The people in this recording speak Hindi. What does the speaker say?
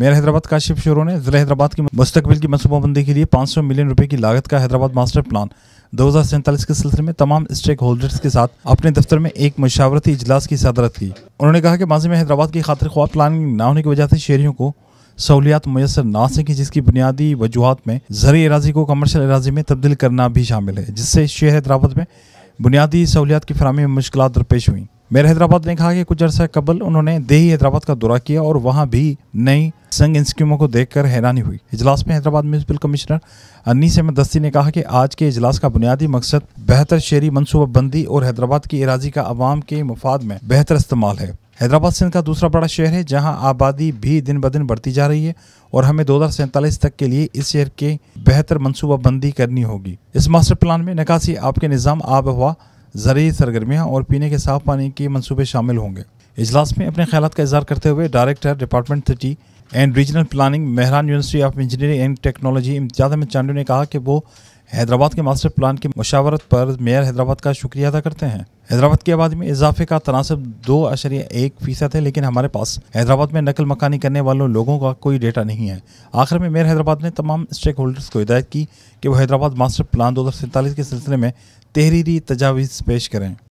मेयर हैदराबाद काशिप शोरों ने जिला हैदराबाद की मुस्तबिल की मनसूबाबंदी के लिए 500 मिलियन रुपए की लागत का हैदराबाद मास्टर प्लान दो हज़ार सैंतालीस के सिलसिले में तमाम स्टेक होल्डर्स के साथ अपने दफ्तर में एक मशावरती इजलास की सदारत की उन्होंने कहा कि माजी में हैदराबाद की खातिर ख्वाब प्लानिंग न होने की वजह से शहरियों को सहूलियात मैसर ना सकी जिसकी बुनियादी वजूहत में जरिए एराजी को कमर्शल एराजी में तब्दील करना भी शामिल है जिससे शहर हैदराबाद में बुनियादी सहूलियात की फरहमी में मुश्किल दरपेश हुई मेयर हैदराबाद ने कहा कि कुछ अरसा कबल उन्होंने देही हैदराबाद का दौरा किया और वहां भी नई संघ इन स्कीमों को देखकर हैरानी हुई इजलास में हैदराबाद म्यूनसिपल कमिश्नर अनीस अहमद दस्ती ने कहा कि आज के इजलास का बुनियादी मकसद बेहतर शहरी मनसूबाबंदी और हैदराबाद की एराजी का आवाम के मफाद में बेहतर इस्तेमाल है हैदराबाद सिंध का दूसरा बड़ा शहर है जहां आबादी भी दिन ब दिन बढ़ती जा रही है और हमें दो तक के लिए इस शहर के बेहतर मनसूबाबंदी करनी होगी इस मास्टर प्लान में निकासी आपके निज़ाम आब हवा ज़रिए सरगर्मियाँ और पीने के साफ पानी के मनसूबे शामिल होंगे इजलास में अपने ख्याल का इजहार करते हुए director department city and regional planning Mehran university of engineering and technology Imtiaz Ahmed Chandio ने कहा कि वो हैदराबाद के मास्टर प्लान की मशावरत पर मेयर हैदराबाद का शुक्रिया अदा करते हैं हैदराबाद की आबादी में इजाफे का तनासब दो अशरिया एक फीसद है लेकिन हमारे पास हैदराबाद में नकल मकानी करने वालों लोगों का कोई डेटा नहीं है आखिर में मेयर हैदराबाद ने तमाम स्टेक होल्डर्स को हिदायत की कि वो हैदराबाद मास्टर प्लान दो के सिलसिले में तहरीरी तजावीज़ पेश करें